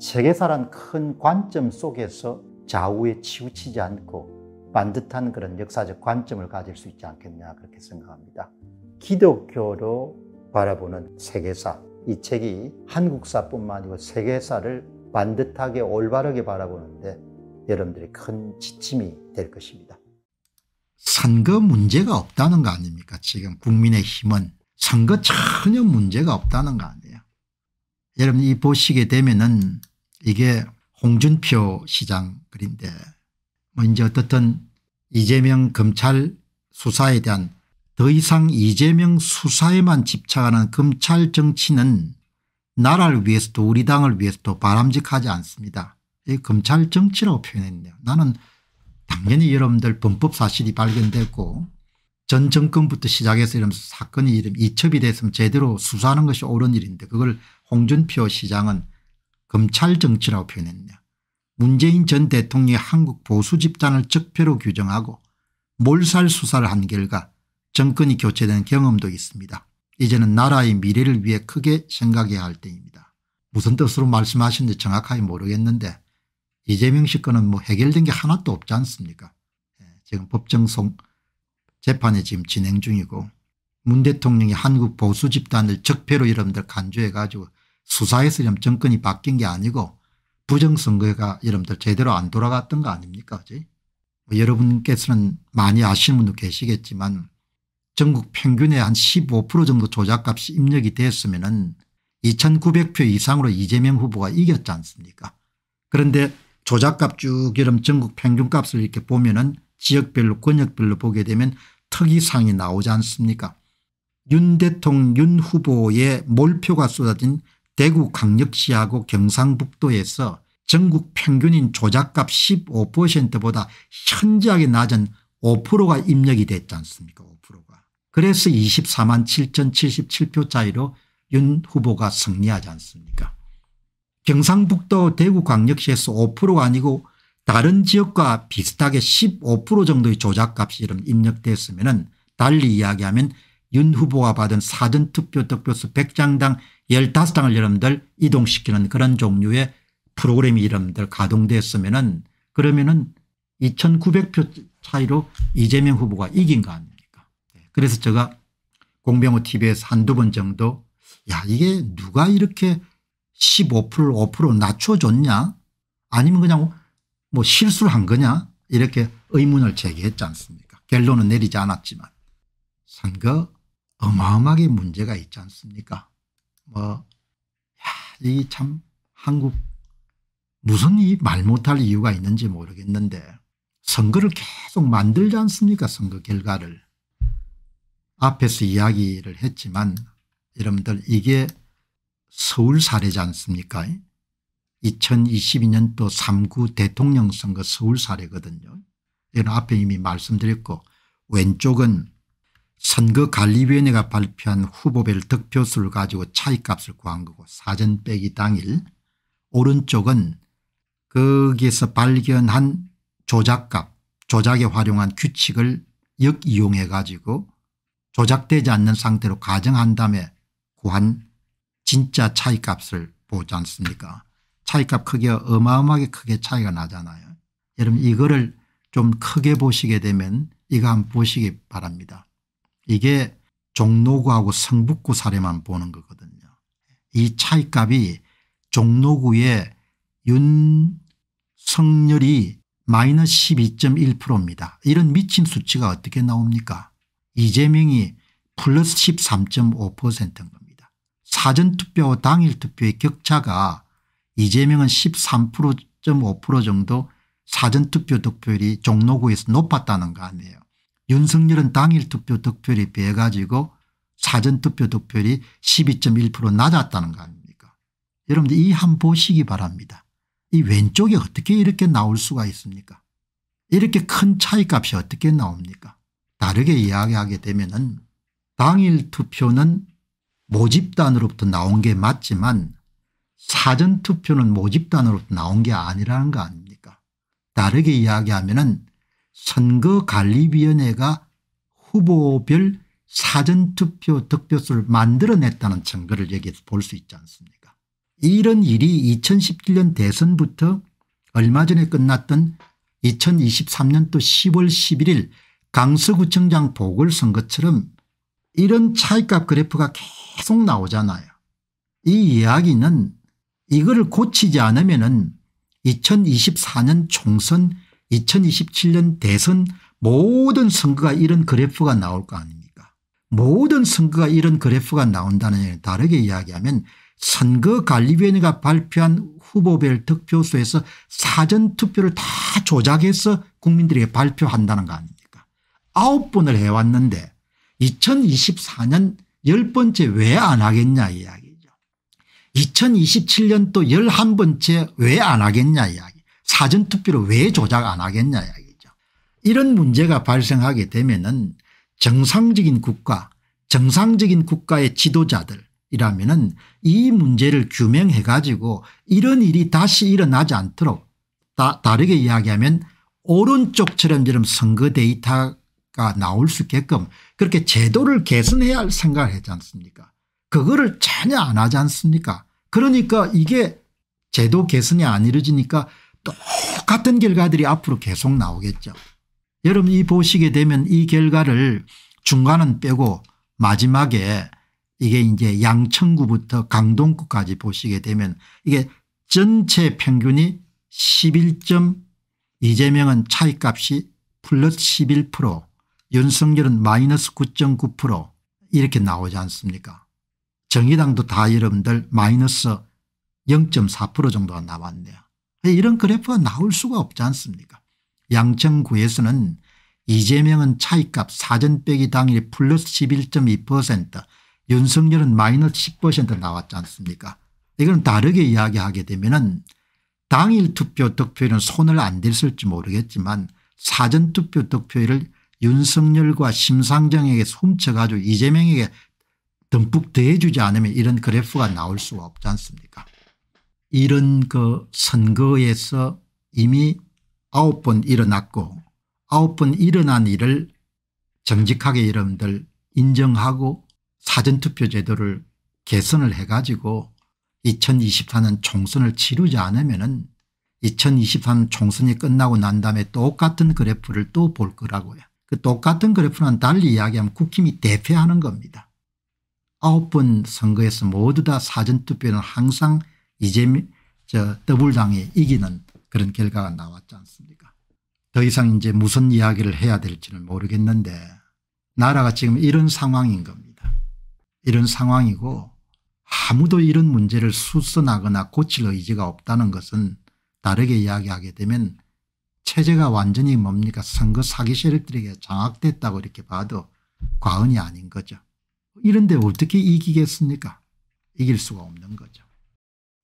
세계사란 큰 관점 속에서 좌우에 치우치지 않고 반듯한 그런 역사적 관점을 가질 수 있지 않겠냐 그렇게 생각합니다. 기독교로 바라보는 세계사 이 책이 한국사뿐만 아니고 세계사를 반듯하게 올바르게 바라보는데 여러분들이 큰 지침이 될 것입니다. 선거 문제가 없다는 거 아닙니까 지금 국민의힘은 선거 전혀 문제가 없다는 거 아니에요. 여러분 이 보시게 되면은 이게 홍준표 시장 글인데 뭐 이제 어떻든 이재명 검찰 수사에 대한 더 이상 이재명 수사에만 집착하는 검찰 정치는 나라를 위해서도 우리 당을 위해서도 바람직하지 않습니다. 이 검찰 정치라고 표현했네요. 나는 당연히 여러분들 범법 사실이 발견됐고 전 정권부터 시작해서 이런 사건이 이름 이첩이 됐으면 제대로 수사하는 것이 옳은 일인데 그걸 홍준표 시장은 검찰 정치라고 표현했냐. 문재인 전 대통령이 한국 보수 집단을 적폐로 규정하고 몰살 수사를 한 결과 정권이 교체된 경험도 있습니다. 이제는 나라의 미래를 위해 크게 생각해야 할 때입니다. 무슨 뜻으로 말씀하시는지 정확하게 모르겠는데 이재명 씨 건은 뭐 해결된 게 하나도 없지 않습니까 예, 지금 법정송 재판이 지금 진행 중이고 문 대통령이 한국 보수 집단을 적폐로 여러분들 간주해가지고 수사에서 좀 정권이 바뀐 게 아니고 부정선거가 여러분들 제대로 안 돌아갔던 거 아닙니까 그지 뭐 여러분께서는 많이 아시는 분도 계시겠지만 전국 평균의 한 15% 정도 조작값이 입력이 됐으면 은 2900표 이상으로 이재명 후보가 이겼지 않습니까 그런데 조작값 쭉 여름 전국 평균값을 이렇게 보면 은 지역별로 권역별로 보게 되면 특이상이 나오지 않습니까 윤 대통령 윤 후보의 몰표가 쏟아진 대구 강력시하고 경상북도에서 전국 평균인 조작값 15%보다 현저하게 낮은 5%가 입력이 됐지 않습니까 5%가. 그래서 24만 7,077표 차이로 윤 후보가 승리하지 않습니까 경상북도 대구광역시에서 5%가 아니고 다른 지역과 비슷하게 15% 정도의 조작값이 입력됐으면 달리 이야기하면 윤 후보가 받은 사전 투표 득표수 100장당 15장을 여러분들 이동시키는 그런 종류의 프로그램이 여러분들 가동됐으면은 그러면은 2900표 차이로 이재명 후보가 이긴 거 아닙니까 네, 그래서 제가 공병호 tv에서 한두 번 정도 야 이게 누가 이렇게 15% 5% 낮춰줬냐 아니면 그냥 뭐 실수를 한 거냐 이렇게 의문을 제기했지 않습니까 결론은 내리지 않았지만 선거 어마어마하게 문제가 있지 않습니까? 뭐, 이참 한국 무슨 이 말 못할 이유가 있는지 모르겠는데 선거를 계속 만들지 않습니까 선거 결과를. 앞에서 이야기를 했지만 여러분들 이게 서울 사례지 않습니까 2022년도 3구 대통령 선거 서울 사례거든요. 이건 앞에 이미 말씀드렸고 왼쪽은 선거관리위원회가 발표한 후보별 득표수를 가지고 차이값을 구한 거고 사전 빼기 당일 오른쪽은 거기에서 발견한 조작값 조작에 활용한 규칙을 역이용해 가지고 조작되지 않는 상태로 가정한 다음에 구한 진짜 차이값을 보지 않습니까 차이값 크기가 어마어마하게 크게 차이가 나잖아요. 여러분 이거를 좀 크게 보시게 되면 이거 한번 보시기 바랍니다. 이게 종로구하고 성북구 사례만 보는 거거든요. 이 차이값이 종로구의 윤석열이 마이너스 12.1%입니다. 이런 미친 수치가 어떻게 나옵니까 이재명이 플러스 13.5%인 겁니다. 사전투표와 당일투표의 격차가 이재명은 13.5% 정도 사전투표 득표율이 종로구에서 높았다는 거 아니에요. 윤석열은 당일 투표 득표율이 빼가지고 사전투표 득표율이 12.1% 낮았다는 거 아닙니까 여러분들 이 한 보시기 바랍니다. 이 왼쪽이 어떻게 이렇게 나올 수가 있습니까 이렇게 큰 차이값이 어떻게 나옵니까 다르게 이야기하게 되면 은 당일 투표는 모집단으로부터 나온 게 맞지만 사전투표는 모집단으로부터 나온 게 아니라는 거 아닙니까 다르게 이야기하면 은 선거관리위원회가 후보별 사전투표 득표수를 만들어냈다는 증거를 여기에서 볼 수 있지 않습니까 이런 일이 2017년 대선부터 얼마 전에 끝났던 2023년도 10월 11일 강서구청장 보궐선거처럼 이런 차이값 그래프가 계속 나오잖아요. 이 이야기는 이거를 고치지 않으면 2024년 총선 2027년 대선 모든 선거가 이런 그래프가 나올 거 아닙니까 모든 선거가 이런 그래프가 나온다는 다르게 이야기하면 선거관리위원회가 발표한 후보별 득표수에서 사전투표를 다 조작해서 국민들에게 발표한다는 거 아닙니까 9번을 해왔는데 2024년 1번째왜 안 하겠냐 이야기죠 2027년 또 11번째 왜 안 하겠냐 이야기 사전투표를 왜 조작 안 하겠냐 이야기죠. 이런 문제가 발생하게 되면은 정상적인 국가 정상적인 국가의 지도자들이라면 은이 문제를 규명해 가지고 이런 일이 다시 일어나지 않도록 다, 다르게 이야기하면 오른쪽처럼처럼 선거 데이터가 나올 수 있게끔 그렇게 제도를 개선해야 할 생각을 했지 않습니까 그거를 전혀 안 하지 않습니까 그러니까 이게 제도 개선이 안 이루어지니까 똑같은 결과들이 앞으로 계속 나오겠죠. 여러분 이 보시게 되면 이 결과를 중간은 빼고 마지막에 이게 이제 양천구부터 강동구까지 보시게 되면 이게 전체 평균이 11점 이재명은 차이값이 플러스 11% 윤석열은 마이너스 9.9% 이렇게 나오지 않습니까 정의당도 다 여러분들 마이너스 0.4% 정도가 나왔네요. 네, 이런 그래프가 나올 수가 없지 않습니까 양천구에서는 이재명은 차이값 사전 빼기 당일 플러스 11.2% 윤석열은 마이너스 10% 나왔지 않습니까 이건 다르게 이야기하게 되면 은 당일 투표 득표율은 손을 안 댔을지 모르겠지만 사전 투표 득표율을 윤석열과 심상정에게 훔쳐가지고 이재명에게 듬뿍 더해주지 않으면 이런 그래프가 나올 수가 없지 않습니까 이런 그 선거에서 이미 아홉 번 일어났고 아홉 번 일어난 일을 정직하게 여러분들 인정하고 사전투표 제도를 개선을 해가지고 2024년 총선을 치르지 않으면 은2023 총선이 끝나고 난 다음에 똑같은 그래프를 또 볼 거라고요. 그 똑같은 그래프는 달리 이야기하면 국힘이 대패하는 겁니다. 아홉 번 선거에서 모두 다 사전투표는 항상 이재민 저 더불당에 이기는 그런 결과가 나왔지 않습니까 더 이상 이제 무슨 이야기를 해야 될지는 모르겠는데 나라가 지금 이런 상황인 겁니다. 이런 상황이고 아무도 이런 문제를 수선하거나 고칠 의지가 없다는 것은 다르게 이야기하게 되면 체제가 완전히 뭡니까 선거 사기 세력들에게 장악됐다고 이렇게 봐도 과언이 아닌 거죠. 이런데 어떻게 이기겠습니까 이길 수가 없는 거죠.